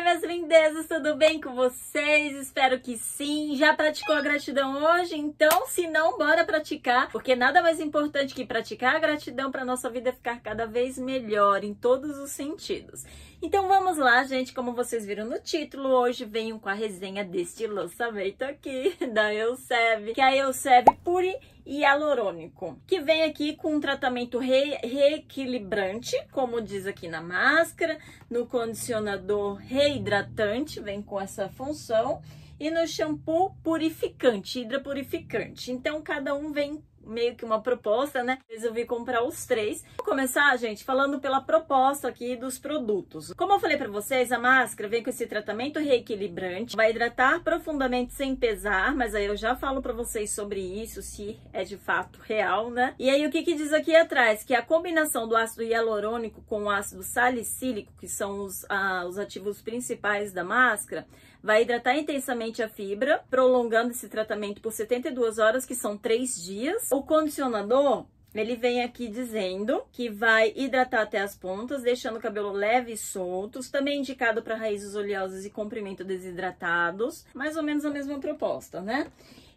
Oi, minhas lindezas, tudo bem com vocês? Espero que sim. Já praticou a gratidão hoje? Então, se não, bora praticar, porque nada mais importante que praticar a gratidão para nossa vida ficar cada vez melhor em todos os sentidos. Então, vamos lá, gente. Como vocês viram no título, hoje venho com a resenha deste lançamento aqui da Eusebi que é a Eusebi Puri hialurônico, que vem aqui com um tratamento re reequilibrante, como diz aqui na máscara, no condicionador reidratante, vem com essa função, e no shampoo purificante, hidrapurificante. Então, cada um vem meio que uma proposta, né? Resolvi comprar os três. Vou começar, gente, falando pela proposta aqui dos produtos. Como eu falei para vocês, a máscara vem com esse tratamento reequilibrante, vai hidratar profundamente sem pesar, mas aí eu já falo para vocês sobre isso, se é de fato real, né? E aí o que que diz aqui atrás? Que a combinação do ácido hialurônico com o ácido salicílico, que são os, ah, os ativos principais da máscara, vai hidratar intensamente a fibra, prolongando esse tratamento por 72 horas, que são 3 dias. O condicionador ele vem aqui dizendo que vai hidratar até as pontas, deixando o cabelo leve e soltos. Também é indicado para raízes oleosas e comprimento desidratados. Mais ou menos a mesma proposta, né?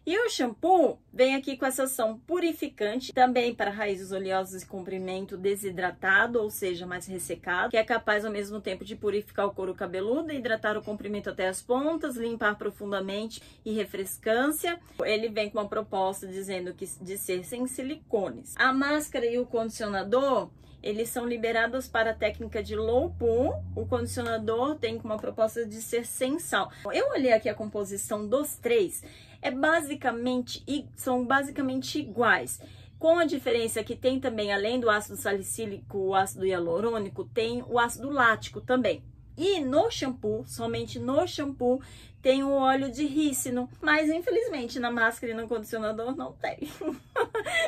E o shampoo vem aqui com essa ação purificante, também para raízes oleosas e comprimento desidratado, ou seja, mais ressecado, que é capaz ao mesmo tempo de purificar o couro cabeludo, hidratar o comprimento até as pontas, limpar profundamente e refrescância. Ele vem com uma proposta dizendo que de ser sem silicones. A máscara e o condicionador eles são liberados para a técnica de low poo. O condicionador tem uma proposta de ser sem sal. Eu olhei aqui a composição dos três. É basicamente são basicamente iguais. Com a diferença que tem também, além do ácido salicílico, o ácido hialurônico, tem o ácido lático também. E no shampoo, somente no shampoo, tem o óleo de rícino. Mas, infelizmente, na máscara e no condicionador não tem.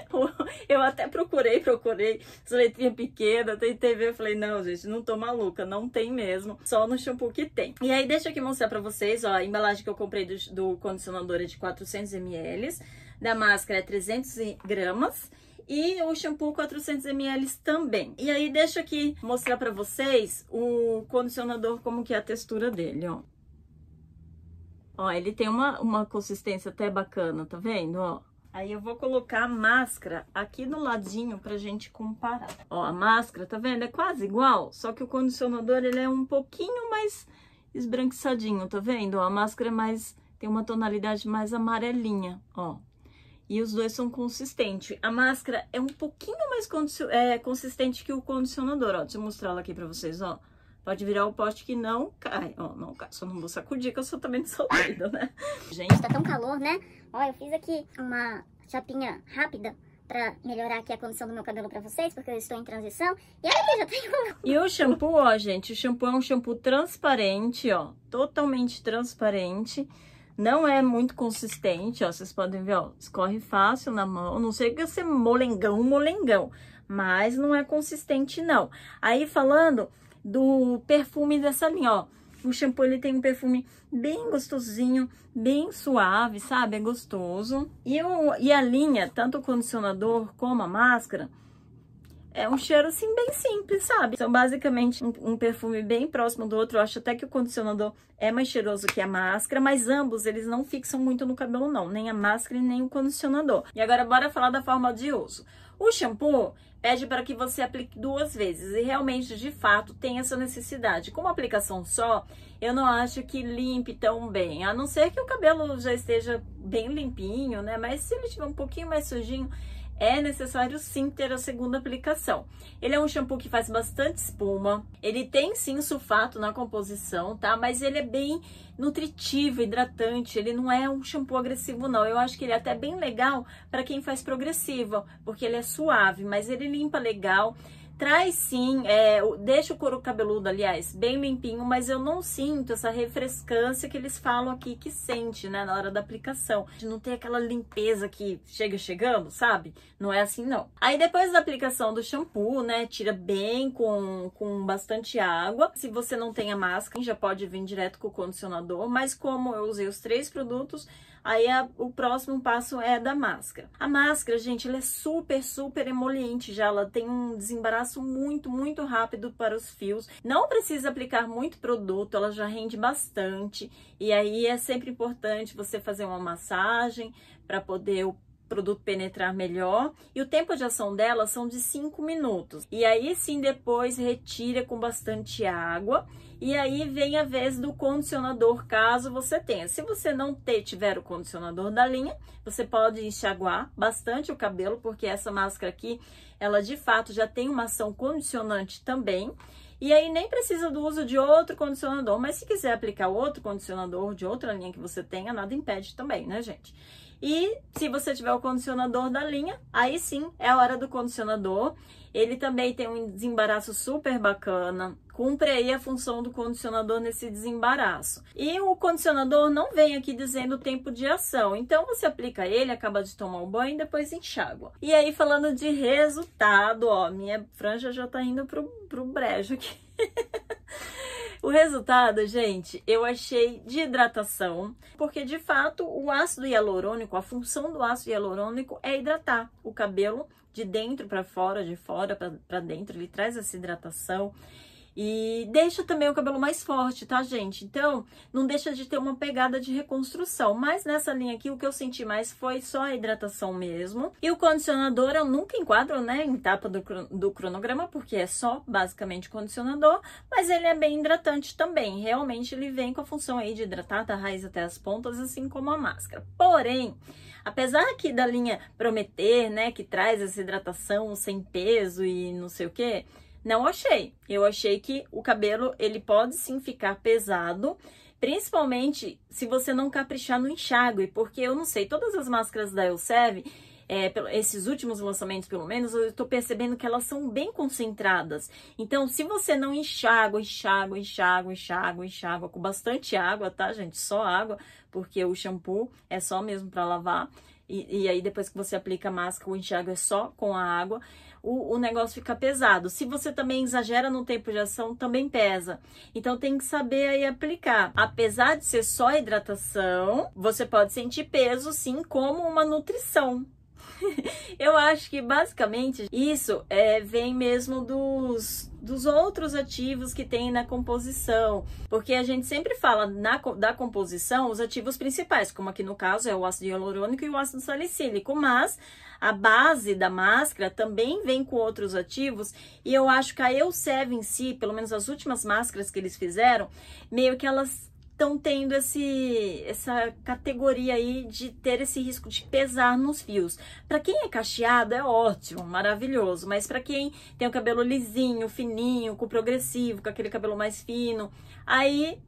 até procurei, procurei, letrinha pequena, tem TV, eu falei, não, gente, não tô maluca, não tem mesmo, só no shampoo que tem. E aí, deixa eu aqui mostrar pra vocês, ó, a embalagem que eu comprei do, do condicionador é de 400ml, da máscara é 300 gramas, e o shampoo 400ml também. E aí, deixa aqui mostrar pra vocês o condicionador, como que é a textura dele, ó. Ó, ele tem uma, uma consistência até bacana, tá vendo, ó? Aí eu vou colocar a máscara aqui do ladinho pra gente comparar. Ó, a máscara, tá vendo? É quase igual, só que o condicionador ele é um pouquinho mais esbranquiçadinho, tá vendo? Ó, a máscara é mais tem uma tonalidade mais amarelinha, ó. E os dois são consistentes. A máscara é um pouquinho mais é, consistente que o condicionador, ó. Deixa eu mostrar ela aqui pra vocês, ó. Pode virar um poste que não cai. Ó, não cai. Só não vou sacudir, que eu sou também solteira, né? Gente, tá tão calor, né? Ó, eu fiz aqui uma chapinha rápida para melhorar aqui a condição do meu cabelo para vocês, porque eu estou em transição. E olha que já tenho... E o shampoo, ó, gente, o shampoo é um shampoo transparente, ó, totalmente transparente. Não é muito consistente, ó, vocês podem ver, ó, escorre fácil na mão, não sei a é ser molengão, molengão, mas não é consistente não. Aí falando do perfume dessa linha, ó. O shampoo, ele tem um perfume bem gostosinho, bem suave, sabe? É gostoso. E, o, e a linha, tanto o condicionador como a máscara, é um cheiro, assim, bem simples, sabe? São basicamente um, um perfume bem próximo do outro. Eu acho até que o condicionador é mais cheiroso que a máscara, mas ambos, eles não fixam muito no cabelo, não. Nem a máscara nem o condicionador. E agora, bora falar da forma de uso. O shampoo pede para que você aplique duas vezes e realmente, de fato, tem essa necessidade. Com uma aplicação só, eu não acho que limpe tão bem, a não ser que o cabelo já esteja bem limpinho, né? Mas se ele estiver um pouquinho mais sujinho, é necessário sim ter a segunda aplicação. Ele é um shampoo que faz bastante espuma, ele tem sim sulfato na composição, tá? Mas ele é bem nutritivo, hidratante, ele não é um shampoo agressivo não. Eu acho que ele é até bem legal para quem faz progressiva, porque ele é suave, mas ele limpa legal traz sim, é, deixa o couro cabeludo, aliás, bem limpinho, mas eu não sinto essa refrescância que eles falam aqui que sente, né, na hora da aplicação. De não ter aquela limpeza que chega chegando, sabe? Não é assim, não. Aí depois da aplicação do shampoo, né, tira bem com, com bastante água. Se você não tem a máscara, já pode vir direto com o condicionador, mas como eu usei os três produtos, Aí a, o próximo passo é da máscara. A máscara, gente, ela é super, super emoliente já. Ela tem um desembaraço muito, muito rápido para os fios. Não precisa aplicar muito produto, ela já rende bastante. E aí é sempre importante você fazer uma massagem para poder o produto penetrar melhor e o tempo de ação dela são de 5 minutos. E aí sim depois retira com bastante água e aí vem a vez do condicionador, caso você tenha. Se você não ter, tiver o condicionador da linha, você pode enxaguar bastante o cabelo, porque essa máscara aqui, ela de fato já tem uma ação condicionante também. E aí nem precisa do uso de outro condicionador, mas se quiser aplicar outro condicionador de outra linha que você tenha, nada impede também, né, gente? E se você tiver o condicionador da linha, aí sim é a hora do condicionador. Ele também tem um desembaraço super bacana. Cumpre aí a função do condicionador nesse desembaraço. E o condicionador não vem aqui dizendo o tempo de ação. Então você aplica ele, acaba de tomar o banho e depois enxágua. E aí falando de resultado, ó, minha franja já tá indo pro, pro brejo aqui. O resultado, gente, eu achei de hidratação, porque de fato o ácido hialurônico, a função do ácido hialurônico é hidratar o cabelo de dentro para fora, de fora para dentro, ele traz essa hidratação. E deixa também o cabelo mais forte, tá, gente? Então, não deixa de ter uma pegada de reconstrução. Mas nessa linha aqui, o que eu senti mais foi só a hidratação mesmo. E o condicionador eu nunca enquadro, né, em tapa do, do cronograma, porque é só basicamente condicionador. Mas ele é bem hidratante também. Realmente ele vem com a função aí de hidratar da raiz até as pontas, assim como a máscara. Porém, apesar aqui da linha Prometer, né, que traz essa hidratação sem peso e não sei o que não achei. Eu achei que o cabelo ele pode sim ficar pesado, principalmente se você não caprichar no enxágue, porque eu não sei, todas as máscaras da Elsev é, esses últimos lançamentos, pelo menos, eu estou percebendo que elas são bem concentradas. Então, se você não enxágua, enxágua, enxágua, enxágua, enxágua, com bastante água, tá, gente? Só água, porque o shampoo é só mesmo para lavar. E, e, aí, depois que você aplica a máscara, o enxágue é só com a água o, o negócio fica pesado. Se você também exagera no tempo de ação, também pesa. Então tem que saber aí aplicar. Apesar de ser só hidratação, você pode sentir peso sim como uma nutrição, eu acho que basicamente isso é, vem mesmo dos dos outros ativos que tem na composição, porque a gente sempre fala na, da composição os ativos principais, como aqui no caso é o ácido hialurônico e o ácido salicílico, mas a base da máscara também vem com outros ativos e eu acho que a Elseve em si, pelo menos as últimas máscaras que eles fizeram, meio que elas estão tendo esse, essa categoria aí de ter esse risco de pesar nos fios. Para quem é cacheado é ótimo, maravilhoso, mas para quem tem o cabelo lisinho, fininho, com progressivo, com aquele cabelo mais fino, aí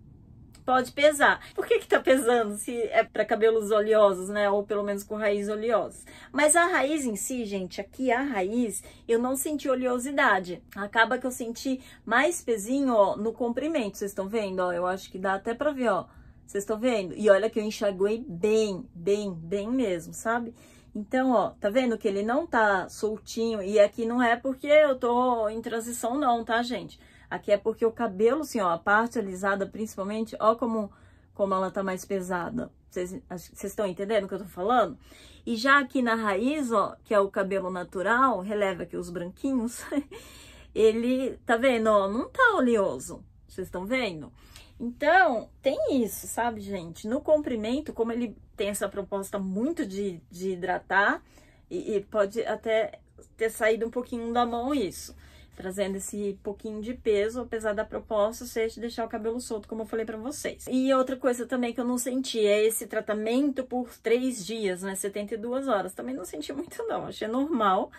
pode pesar. Por que que tá pesando se é para cabelos oleosos, né? Ou pelo menos com raiz oleosa. Mas a raiz em si, gente, aqui a raiz, eu não senti oleosidade. Acaba que eu senti mais pezinho, ó, no comprimento. Vocês estão vendo? Ó, eu acho que dá até pra ver, ó. Vocês estão vendo? E olha que eu enxaguei bem, bem, bem mesmo, sabe? Então, ó, tá vendo que ele não tá soltinho? E aqui não é porque eu tô em transição não, tá, gente? Aqui é porque o cabelo, assim, ó, a parte alisada principalmente, ó como, como ela tá mais pesada. Vocês estão entendendo o que eu tô falando? E já aqui na raiz, ó, que é o cabelo natural, releva aqui os branquinhos, ele, tá vendo, ó, não tá oleoso. Vocês estão vendo? Então, tem isso, sabe, gente? No comprimento, como ele tem essa proposta muito de, de hidratar, e, e pode até ter saído um pouquinho da mão isso trazendo esse pouquinho de peso, apesar da proposta ser de deixar o cabelo solto, como eu falei pra vocês. E outra coisa também que eu não senti é esse tratamento por três dias, né, 72 horas. Também não senti muito não, achei normal.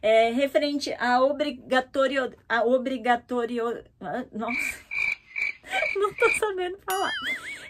É, referente à obrigatório... A obrigatório... Ah, nossa... não tô sabendo falar.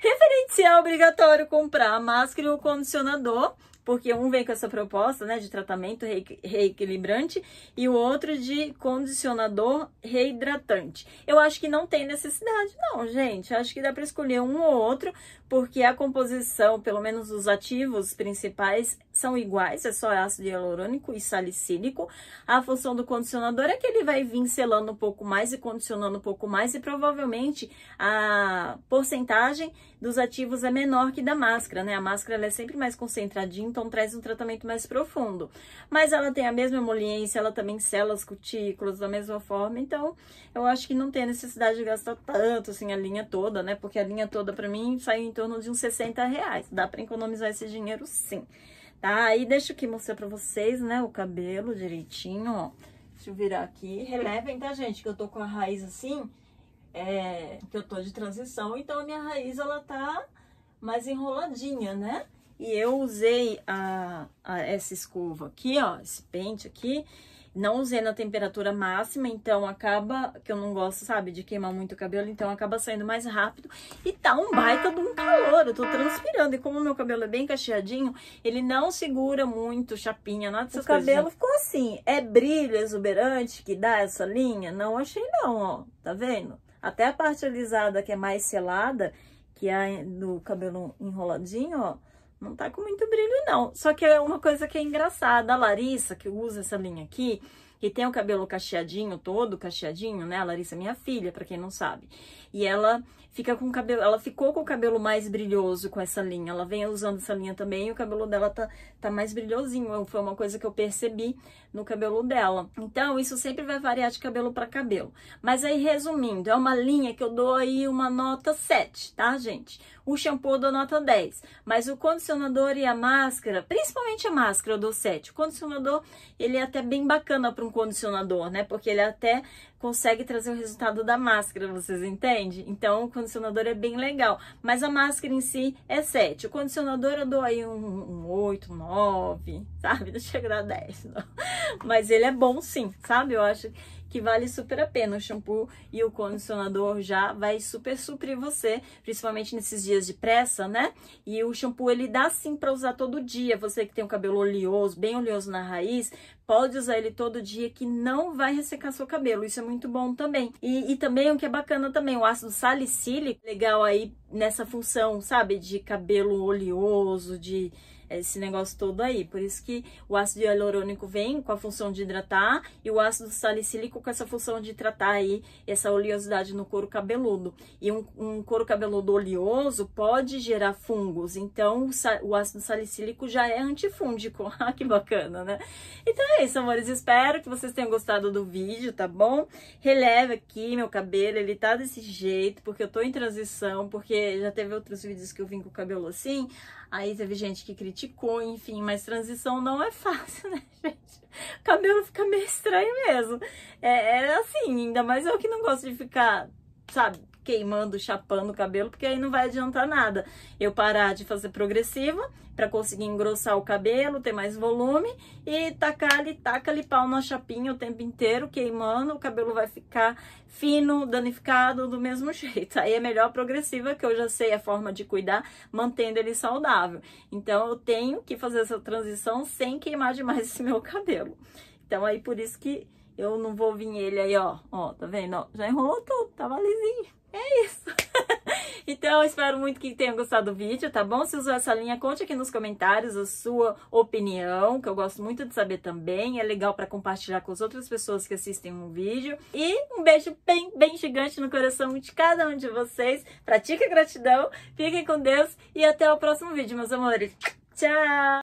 Referente se é obrigatório comprar a máscara e o condicionador, porque um vem com essa proposta né, de tratamento reequilibrante e o outro de condicionador reidratante. Eu acho que não tem necessidade, não, gente. Eu acho que dá para escolher um ou outro, porque a composição, pelo menos os ativos principais, são iguais, é só ácido hialurônico e salicílico. A função do condicionador é que ele vai vir selando um pouco mais e condicionando um pouco mais, e provavelmente a porcentagem dos ativos é menor que da máscara, né? A máscara é sempre mais concentradinha, então traz um tratamento mais profundo. Mas ela tem a mesma emoliência, ela também sela as cutículas da mesma forma, então eu acho que não tem necessidade de gastar tanto, assim, a linha toda, né? Porque a linha toda, para mim, saiu em torno de uns 60 reais. Dá para economizar esse dinheiro, sim. Tá? Aí deixa eu aqui mostrar pra vocês, né, o cabelo direitinho, ó. Deixa eu virar aqui. Relevem, tá, gente? Que eu tô com a raiz assim é, que eu tô de transição, então a minha raiz ela tá mais enroladinha, né? E eu usei a, a, essa escova aqui, ó, esse pente aqui, não usei na temperatura máxima, então acaba, que eu não gosto, sabe, de queimar muito o cabelo, então acaba saindo mais rápido. E tá um baita de um calor, eu tô transpirando. E como o meu cabelo é bem cacheadinho, ele não segura muito chapinha, nada dessas O cabelo coisas. Né? ficou assim, é brilho exuberante que dá essa linha? Não achei não, ó, tá vendo? Até a parte alisada, que é mais selada, que é do cabelo enroladinho, ó, não tá com muito brilho, não. Só que é uma coisa que é engraçada. A Larissa, que usa essa linha aqui, que tem o cabelo cacheadinho todo, cacheadinho, né? A Larissa é minha filha, para quem não sabe. E ela fica com o cabelo, ela ficou com o cabelo mais brilhoso com essa linha. Ela vem usando essa linha também e o cabelo dela tá, tá mais brilhosinho. Foi uma coisa que eu percebi no cabelo dela. Então, isso sempre vai variar de cabelo para cabelo. Mas aí, resumindo, é uma linha que eu dou aí uma nota 7, tá, gente? O shampoo eu dou nota 10, mas o condicionador e a máscara, principalmente a máscara, eu dou 7. O condicionador, ele é até bem bacana para um condicionador, né? Porque ele até consegue trazer o resultado da máscara, vocês entendem? Então, o condicionador é bem legal, mas a máscara em si é 7. O condicionador eu dou aí um, um 8, 9, sabe? Não chega a dar 10, não. Mas ele é bom sim, sabe? Eu acho que vale super a pena. O shampoo e o condicionador já vai super suprir você, principalmente nesses dias de pressa, né? E o shampoo ele dá sim para usar todo dia. Você que tem o cabelo oleoso, bem oleoso na raiz, pode usar ele todo dia que não vai ressecar seu cabelo. Isso é muito bom também. E, e também o que é bacana também, o ácido salicílico, legal aí nessa função, sabe, de cabelo oleoso, de eh, esse negócio todo aí. Por isso que o ácido hialurônico vem com a função de hidratar e o ácido salicílico com essa função de tratar aí essa oleosidade no couro cabeludo. E um, um couro cabeludo oleoso pode gerar fungos, então o ácido salicílico já é antifúngico. Ah, que bacana, né? Então é é isso, amores. Espero que vocês tenham gostado do vídeo, tá bom? Releve aqui meu cabelo, ele tá desse jeito, porque eu tô em transição, porque já teve outros vídeos que eu vim com o cabelo assim, aí teve gente que criticou, enfim, mas transição não é fácil, né, gente? O cabelo fica meio estranho mesmo. É, é assim, ainda mais eu que não gosto de ficar, sabe, queimando, chapando o cabelo, porque aí não vai adiantar nada. Eu parar de fazer progressiva para conseguir engrossar o cabelo, ter mais volume e tacar ali, taca ali pau na chapinha o tempo inteiro, queimando, o cabelo vai ficar fino, danificado do mesmo jeito. Aí é melhor a progressiva, que eu já sei a forma de cuidar, mantendo ele saudável. Então eu tenho que fazer essa transição sem queimar demais esse meu cabelo. Então aí por isso que eu não vou vir ele aí, ó. Ó, tá vendo? Ó, já enrolou tudo, tava lisinho. É isso. então, espero muito que tenham gostado do vídeo, tá bom? Se usou essa linha, conte aqui nos comentários a sua opinião, que eu gosto muito de saber também. É legal para compartilhar com as outras pessoas que assistem um vídeo. E um beijo bem, bem gigante no coração de cada um de vocês. Pratique a gratidão, fiquem com Deus e até o próximo vídeo, meus amores. Tchau!